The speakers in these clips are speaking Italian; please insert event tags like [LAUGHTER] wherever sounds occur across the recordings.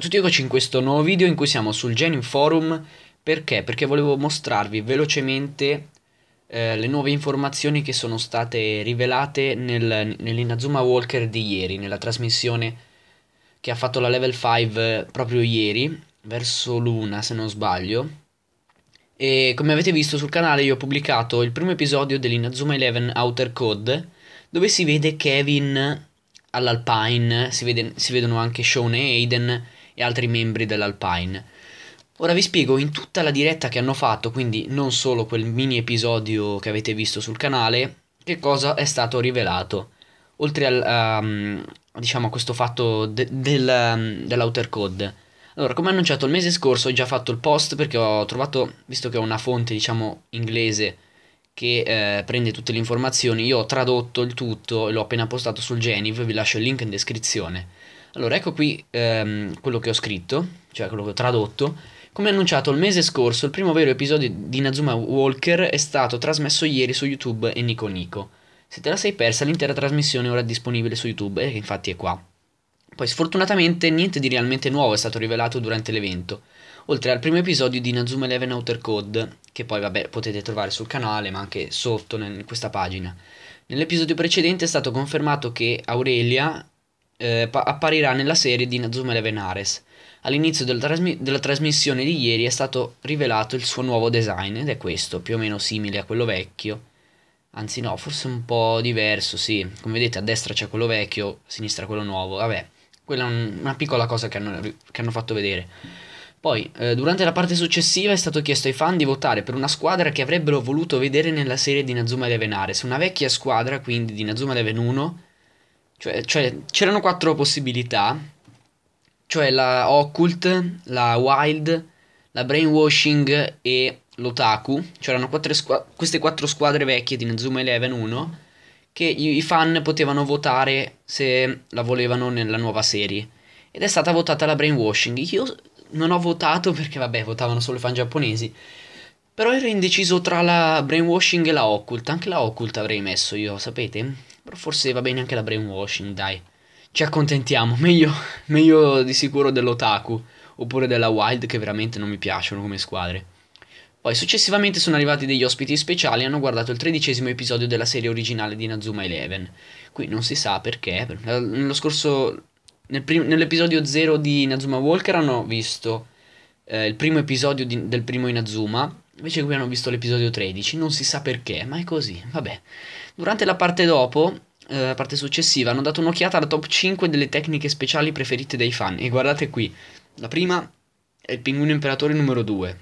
Ciao a tutti, eccoci in questo nuovo video in cui siamo sul Genium Forum perché? Perché volevo mostrarvi velocemente eh, le nuove informazioni che sono state rivelate nel, nell'Inazuma Walker di ieri, nella trasmissione che ha fatto la level 5 eh, proprio ieri, verso l'una se non sbaglio. E come avete visto sul canale io ho pubblicato il primo episodio dell'Inazuma 11 Outer Code dove si vede Kevin all'Alpine, si, vede, si vedono anche Sean e Aiden e altri membri dell'Alpine. Ora vi spiego in tutta la diretta che hanno fatto, quindi non solo quel mini episodio che avete visto sul canale, che cosa è stato rivelato. Oltre al, um, diciamo, a questo fatto de- del, um, dell'outer code. Allora, come annunciato il mese scorso ho già fatto il post perché ho trovato, visto che ho una fonte, diciamo, inglese che eh, prende tutte le informazioni, io ho tradotto il tutto e l'ho appena postato sul Geniv, vi lascio il link in descrizione. Allora, ecco qui ehm, quello che ho scritto, cioè quello che ho tradotto. Come annunciato il mese scorso, il primo vero episodio di Nazuma Walker è stato trasmesso ieri su YouTube e Nico Nico. Se te la sei persa, l'intera trasmissione ora è disponibile su YouTube, e eh, infatti è qua. Poi sfortunatamente niente di realmente nuovo è stato rivelato durante l'evento, oltre al primo episodio di Nazuma 11 Outer Code, che poi vabbè potete trovare sul canale ma anche sotto in questa pagina. Nell'episodio precedente è stato confermato che Aurelia eh, apparirà nella serie di Nazume Levenares. All'inizio della, trasmi della, trasmissione di ieri è stato rivelato il suo nuovo design ed è questo, più o meno simile a quello vecchio. Anzi no, forse un po' diverso, sì. Come vedete a destra c'è quello vecchio, a sinistra quello nuovo. Vabbè, quella è un, una piccola cosa che hanno, che hanno fatto vedere. Poi, eh, durante la parte successiva è stato chiesto ai fan di votare per una squadra che avrebbero voluto vedere nella serie di Nazuma Eleven Ares, una vecchia squadra quindi di Nazuma Eleven 1 cioè, cioè c'erano quattro possibilità, cioè la Occult, la Wild, la Brainwashing e l'Otaku. C'erano quattro squa- queste quattro squadre vecchie di Nezuma Eleven 1 che i-, i fan potevano votare se la volevano nella nuova serie. Ed è stata votata la Brainwashing. Io non ho votato perché, vabbè, votavano solo i fan giapponesi. Però ero indeciso tra la brainwashing e la occult. Anche la occult avrei messo io, sapete? Però forse va bene anche la brainwashing, dai. Ci accontentiamo, [LAUGHS] meglio, meglio di sicuro dell'Otaku oppure della Wild che veramente non mi piacciono come squadre. Poi successivamente sono arrivati degli ospiti speciali e hanno guardato il tredicesimo episodio della serie originale di Nazuma Eleven. Qui non si sa perché, nello scorso... Nel prim, nell'episodio 0 di Nazuma Walker hanno visto eh, il primo episodio di, del primo Inazuma Invece qui hanno visto l'episodio 13, non si sa perché, ma è così, vabbè. Durante la parte dopo, eh, la eh, parte successiva, hanno dato un'occhiata alla top 5 delle tecniche speciali preferite dai fan. E guardate qui, la prima è il pinguino imperatore numero 2.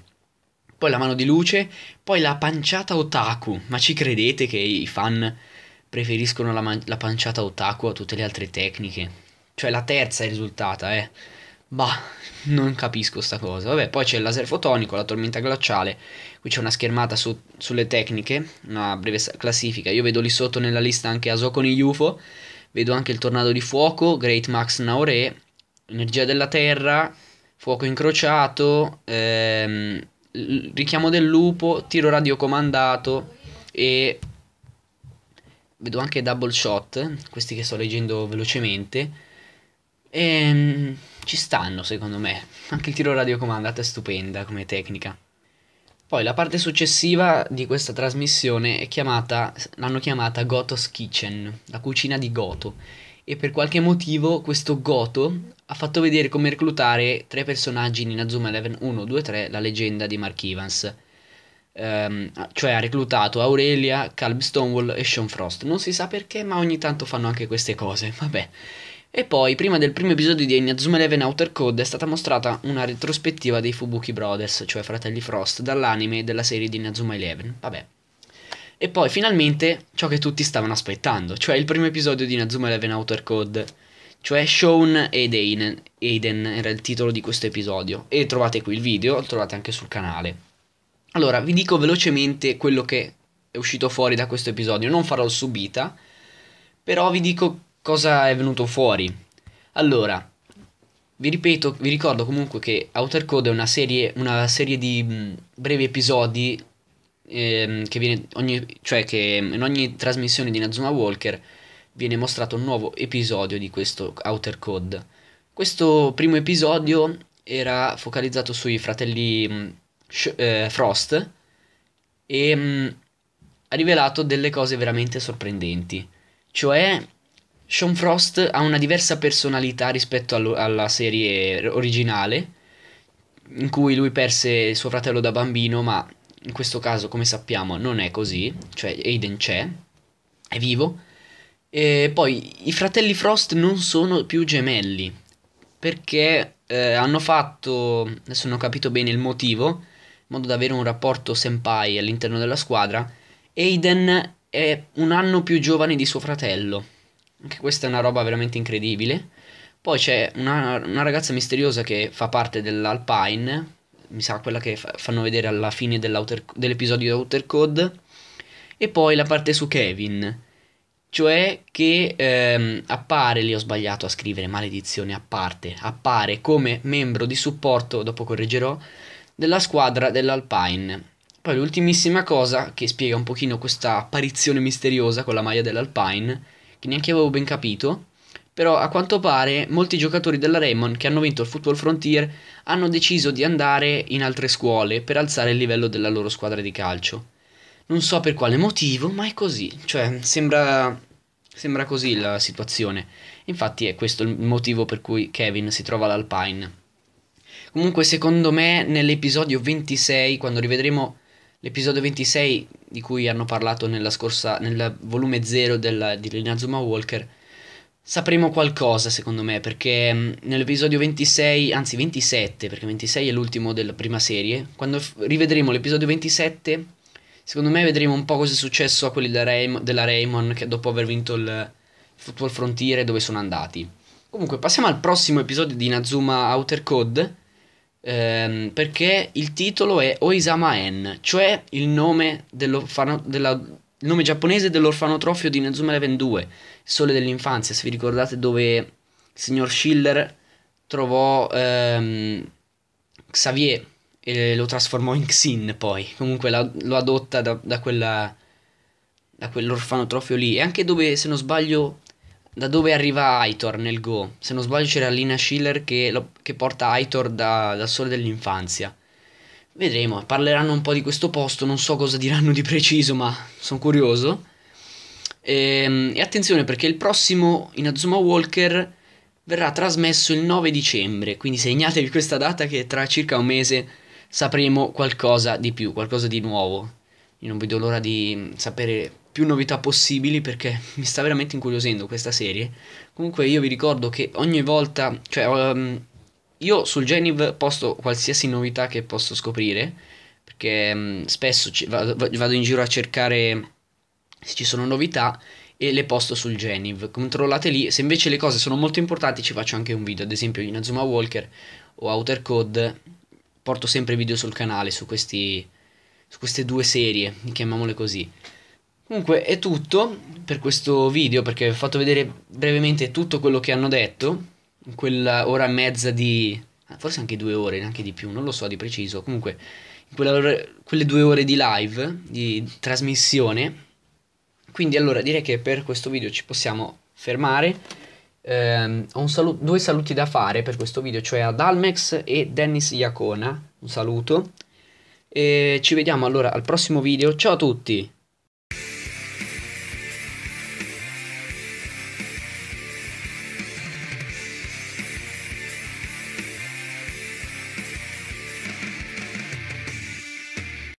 Poi la mano di luce, poi la panciata otaku. Ma ci credete che i fan preferiscono la, la panciata otaku a tutte le altre tecniche? Cioè la terza è risultata, eh. Bah, non capisco sta cosa. Vabbè, poi c'è il laser fotonico, la tormenta glaciale. Qui c'è una schermata su, sulle tecniche, una breve classifica. Io vedo lì sotto nella lista anche Asokoni UFO. Vedo anche il tornado di fuoco, Great Max Naore, energia della terra, fuoco incrociato, ehm, richiamo del lupo, tiro radiocomandato e vedo anche double shot, questi che sto leggendo velocemente e, ehm, ci stanno, secondo me. Anche il tiro radiocomandato è stupenda come tecnica. Poi la parte successiva di questa trasmissione è chiamata, l'hanno chiamata Goto's Kitchen, la cucina di Goto. E per qualche motivo questo Goto ha fatto vedere come reclutare tre personaggi in Inazuma Eleven 1, 2, 3, la leggenda di Mark Evans. Um, cioè ha reclutato Aurelia, Calb Stonewall e Sean Frost. Non si sa perché, ma ogni tanto fanno anche queste cose. [LAUGHS] Vabbè. E poi, prima del primo episodio di Inazuma Eleven Outer Code, è stata mostrata una retrospettiva dei Fubuki Brothers, cioè fratelli Frost, dall'anime della serie di Inazuma Eleven. Vabbè. E poi, finalmente, ciò che tutti stavano aspettando, cioè il primo episodio di Inazuma Eleven Outer Code, cioè Sean ed Aiden, Aiden era il titolo di questo episodio. E trovate qui il video, lo trovate anche sul canale. Allora, vi dico velocemente quello che è uscito fuori da questo episodio, non farò subita, però vi dico cosa è venuto fuori. Allora, vi ripeto, vi ricordo comunque che Outer Code è una serie, una serie di mh, mm, brevi episodi ehm, che, viene ogni, cioè che in ogni trasmissione di Nazuma Walker viene mostrato un nuovo episodio di questo Outer Code. Questo primo episodio era focalizzato sui fratelli mh, mm, sh- eh, Frost e mh, mm, ha rivelato delle cose veramente sorprendenti. Cioè Sean Frost ha una diversa personalità rispetto allo- alla serie originale, in cui lui perse suo fratello da bambino, ma in questo caso, come sappiamo, non è così, cioè Aiden c'è, è vivo. E poi i fratelli Frost non sono più gemelli, perché eh, hanno fatto, adesso non ho capito bene il motivo, in modo da avere un rapporto senpai all'interno della squadra, Aiden è un anno più giovane di suo fratello anche questa è una roba veramente incredibile. Poi c'è una, una ragazza misteriosa che fa parte dell'Alpine, mi sa quella che fa, fanno vedere alla fine dell'episodio di Outer Code. E poi la parte su Kevin, cioè che ehm, appare, lì ho sbagliato a scrivere, maledizione, a parte, appare come membro di supporto, dopo correggerò, della squadra dell'Alpine. Poi l'ultimissima cosa che spiega un pochino questa apparizione misteriosa con la maglia dell'Alpine che neanche avevo ben capito, però a quanto pare molti giocatori della Raymond che hanno vinto il Football Frontier hanno deciso di andare in altre scuole per alzare il livello della loro squadra di calcio. Non so per quale motivo, ma è così, cioè sembra, sembra così la situazione. Infatti è questo il motivo per cui Kevin si trova all'Alpine. Comunque secondo me nell'episodio 26, quando rivedremo L'episodio 26 di cui hanno parlato nella scorsa, nel volume 0 della, di Inazuma Walker sapremo qualcosa secondo me perché mm, nell'episodio 26, anzi 27 perché 26 è l'ultimo della prima serie, quando f- rivedremo l'episodio 27 secondo me vedremo un po' cosa è successo a quelli della, Raym- della Raymond che dopo aver vinto il Football Frontiere dove sono andati. Comunque passiamo al prossimo episodio di Inazuma Outer Code ehm, perché il titolo è Oisama-en, cioè il nome, della, il nome giapponese dell'orfanotrofio di Nezuma Eleven 2, il sole dell'infanzia, se vi ricordate dove il signor Schiller trovò ehm, Xavier e lo trasformò in Xin poi, comunque la, lo adotta da, da, quella, da quell'orfanotrofio lì, e anche dove, se non sbaglio, da dove arriva Aitor nel Go? Se non sbaglio c'era Lina Schiller che, lo, che porta Aitor da, dal sole dell'infanzia. Vedremo, parleranno un po' di questo posto, non so cosa diranno di preciso, ma sono curioso. E, ehm, e attenzione perché il prossimo Inazuma Walker verrà trasmesso il 9 dicembre, quindi segnatevi questa data che tra circa un mese sapremo qualcosa di più, qualcosa di nuovo. Io non vedo l'ora di mm, sapere più novità possibili perché mi sta veramente incuriosendo questa serie. Comunque io vi ricordo che ogni volta, cioè um, io sul Geniv posto qualsiasi novità che posso scoprire, perché um, spesso vado in giro a cercare se ci sono novità e le posto sul Geniv. Controllate lì, se invece le cose sono molto importanti ci faccio anche un video, ad esempio in Azuma Walker o Outer Code, porto sempre video sul canale su, questi, su queste due serie, chiamiamole così. Comunque è tutto per questo video perché vi ho fatto vedere brevemente tutto quello che hanno detto in quella ora e mezza di... Ah, forse anche due ore, neanche di più, non lo so di preciso. Comunque in quella, quelle due ore di live, di trasmissione. Quindi allora direi che per questo video ci possiamo fermare. Eh, ho salu due saluti da fare per questo video, cioè ad Almex e Dennis Iacona. Un saluto. E ci vediamo allora al prossimo video. Ciao a tutti!